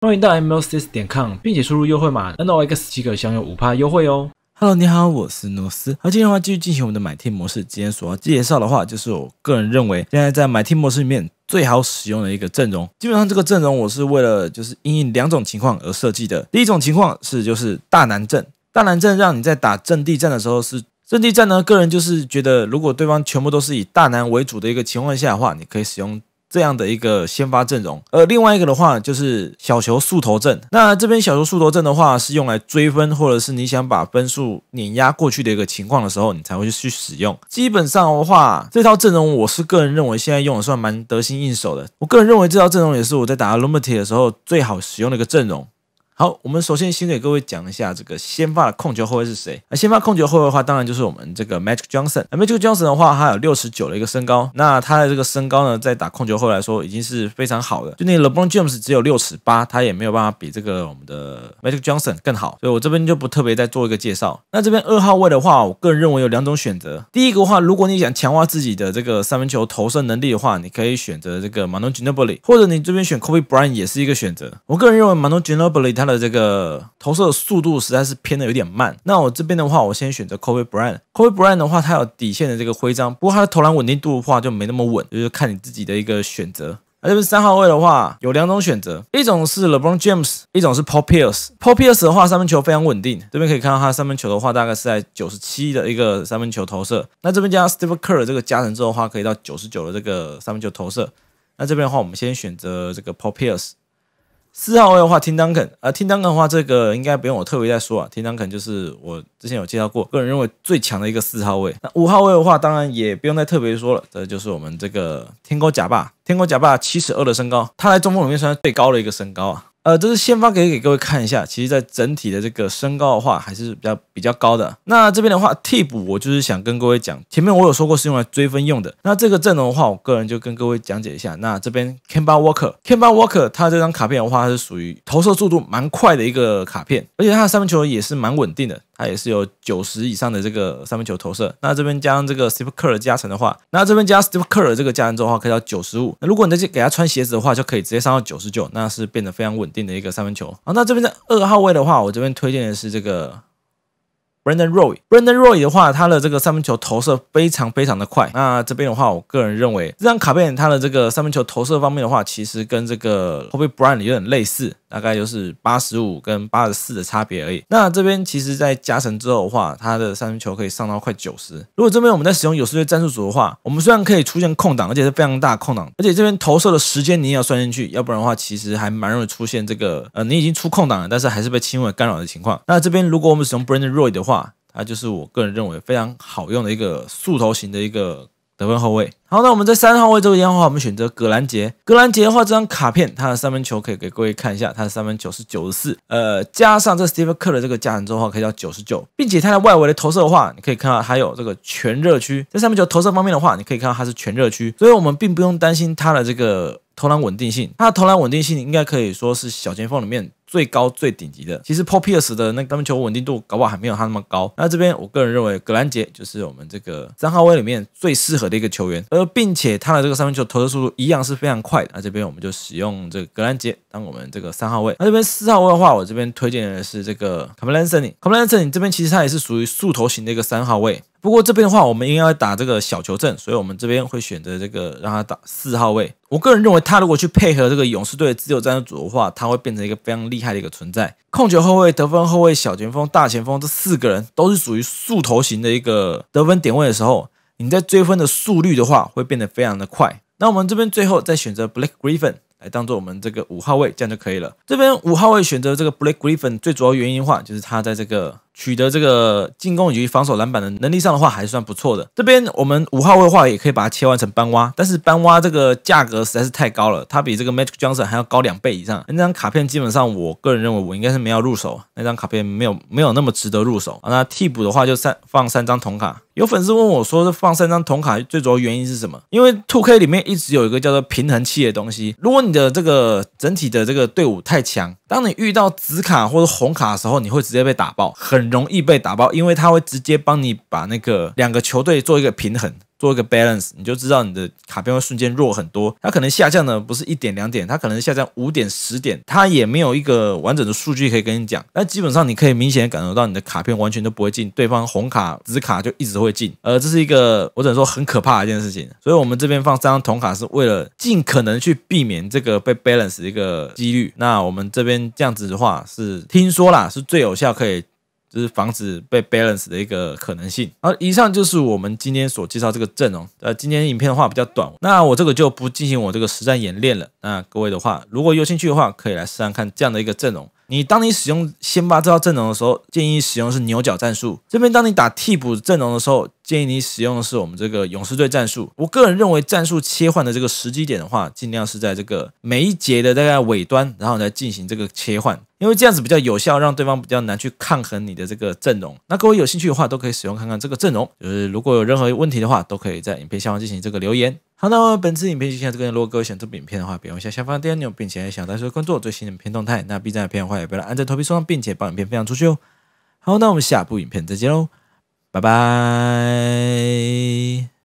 欢迎到 mlcs 点 com，并且输入优惠码 NOX 即可享有五趴优惠哦。Hello，你好，我是诺斯。那今天的话继续进行我们的买 T 模式。今天所要介绍的话，就是我个人认为现在在买 T 模式里面最好使用的一个阵容。基本上这个阵容我是为了就是因应两种情况而设计的。第一种情况是就是大南阵，大南阵让你在打阵地战的时候是阵地战呢。个人就是觉得如果对方全部都是以大南为主的一个情况下的话，你可以使用。这样的一个先发阵容，而另外一个的话就是小球速投阵。那这边小球速投阵的话，是用来追分或者是你想把分数碾压过去的一个情况的时候，你才会去使用。基本上的话，这套阵容我是个人认为现在用的算蛮得心应手的。我个人认为这套阵容也是我在打 Lumity 的时候最好使用的一个阵容。好，我们首先先给各位讲一下这个先发的控球后卫是谁。那先发控球后卫的话，当然就是我们这个 Magic Johnson。Magic Johnson 的话，他有六十九的一个身高。那他的这个身高呢，在打控球后来说，已经是非常好的。就那个 LeBron James 只有六尺八，他也没有办法比这个我们的 Magic Johnson 更好。所以我这边就不特别再做一个介绍。那这边二号位的话，我个人认为有两种选择。第一个话，如果你想强化自己的这个三分球投射能力的话，你可以选择这个 Manu Ginobili，或者你这边选 Kobe Bryant 也是一个选择。我个人认为 Manu Ginobili 他的这个投射速度实在是偏的有点慢。那我这边的话，我先选择 Kobe Bryant。Kobe Bryant 的话，它有底线的这个徽章，不过它的投篮稳定度的话就没那么稳，就是看你自己的一个选择。那这边三号位的话有两种选择，一种是 LeBron James，一种是 Poppius。Poppius 的话三分球非常稳定，这边可以看到他三分球的话大概是在九十七的一个三分球投射。那这边加 s t e v e k c u r r 这个加成之后的话，可以到九十九的这个三分球投射。那这边的话，我们先选择这个 Poppius。四号位的话，听邓肯。呃，听邓 n 的话，这个应该不用我特别再说啊。听邓 n 就是我之前有介绍过，个人认为最强的一个四号位。那五号位的话，当然也不用再特别说了，这就是我们这个天沟假霸。天沟假霸七十二的身高，他在中锋里面算是最高的一个身高啊。呃，这是先发给给各位看一下，其实，在整体的这个身高的话，还是比较比较高的。那这边的话，替补我就是想跟各位讲，前面我有说过是用来追分用的。那这个阵容的话，我个人就跟各位讲解一下。那这边 k a m b a Walker，k a m b a Walker，他这张卡片的话是属于投射速度蛮快的一个卡片，而且他的三分球也是蛮稳定的。它也是有九十以上的这个三分球投射，那这边加这个 s t e v e c e r 的加成的话，那这边加 s t e v e c e r 的这个加成之后的话，可以到九十五。那如果你再去给他穿鞋子的话，就可以直接上到九十九，那是变得非常稳定的一个三分球。啊，那这边的二号位的话，我这边推荐的是这个。Brandon Roy，Brandon Roy 的话，他的这个三分球投射非常非常的快。那这边的话，我个人认为这张卡片它的这个三分球投射方面的话，其实跟这个 Kobe Bryant 有点类似，大概就是八十五跟八十四的差别而已。那这边其实，在加成之后的话，他的三分球可以上到快九十。如果这边我们在使用有士队战术组的话，我们虽然可以出现空档，而且是非常大空档，而且这边投射的时间你也要算进去，要不然的话，其实还蛮容易出现这个呃，你已经出空档了，但是还是被轻微干扰的情况。那这边如果我们使用 Brandon Roy 的话，他就是我个人认为非常好用的一个速投型的一个得分后卫。好，那我们在三号位这边的话，我们选择格兰杰。格兰杰的话，这张卡片它的三分球可以给各位看一下，它的三分球是九十四，呃，加上这斯蒂夫克的这个加成之后可以到九十九，并且它的外围的投射的话，你可以看到还有这个全热区。在三分球投射方面的话，你可以看到它是全热区，所以我们并不用担心它的这个。投篮稳定性，他的投篮稳定性应该可以说是小前锋里面最高最顶级的。其实 Popiers 的那三分球稳定度搞不好还没有他那么高。那这边我个人认为格兰杰就是我们这个三号位里面最适合的一个球员，而并且他的这个三分球投射速度一样是非常快的。那这边我们就使用这个格兰杰当我们这个三号位。那这边四号位的话，我这边推荐的是这个 Kamalani。Kamalani 这边其实他也是属于速投型的一个三号位。不过这边的话，我们应该打这个小球阵，所以我们这边会选择这个让他打四号位。我个人认为，他如果去配合这个勇士队自由战术组的话，他会变成一个非常厉害的一个存在。控球后卫、得分后卫、小前锋、大前锋这四个人都是属于速投型的一个得分点位的时候，你在追分的速率的话会变得非常的快。那我们这边最后再选择 b l a k e Griffin 来当做我们这个五号位，这样就可以了。这边五号位选择这个 b l a k e Griffin 最主要原因的话，就是他在这个取得这个进攻以及防守篮板的能力上的话，还是算不错的。这边我们五号位的话，也可以把它切换成班蛙，但是班蛙这个价格实在是太高了，它比这个 Magic Johnson 还要高两倍以上。那张卡片基本上，我个人认为我应该是没有入手，那张卡片没有没有那么值得入手。那替补的话就三放三张铜卡。有粉丝问我说，放三张铜卡最主要原因是什么？因为 Two K 里面一直有一个叫做平衡器的东西，如果你的这个整体的这个队伍太强，当你遇到紫卡或者红卡的时候，你会直接被打爆，很。容易被打爆，因为他会直接帮你把那个两个球队做一个平衡，做一个 balance，你就知道你的卡片会瞬间弱很多。它可能下降的不是一点两点，它可能下降五点十点，它也没有一个完整的数据可以跟你讲。但基本上你可以明显感受到你的卡片完全都不会进，对方红卡紫卡就一直会进。呃，这是一个我只能说很可怕的一件事情。所以，我们这边放三张同卡是为了尽可能去避免这个被 balance 一个几率。那我们这边这样子的话，是听说啦是最有效可以。就是防止被 balance 的一个可能性。好，以上就是我们今天所介绍这个阵容。呃，今天影片的话比较短，那我这个就不进行我这个实战演练了。那各位的话，如果有兴趣的话，可以来试看这样的一个阵容。你当你使用先发这套阵容的时候，建议使用是牛角战术。这边当你打替补阵容的时候。建议你使用的是我们这个勇士队战术。我个人认为，战术切换的这个时机点的话，尽量是在这个每一节的大概尾端，然后才进行这个切换，因为这样子比较有效，让对方比较难去抗衡你的这个阵容。那各位有兴趣的话，都可以使用看看这个阵容。就是如果有任何问题的话，都可以在影片下方进行这个留言。好，那我本次影片就先到这边。如果各位喜欢这影片的话，别忘下下方的按钮，并且想持续关注最新的影片动态，那 B 站的片的话也不要按在投币上，并且把影片分享出去哦。好，那我们下部影片再见喽。拜拜。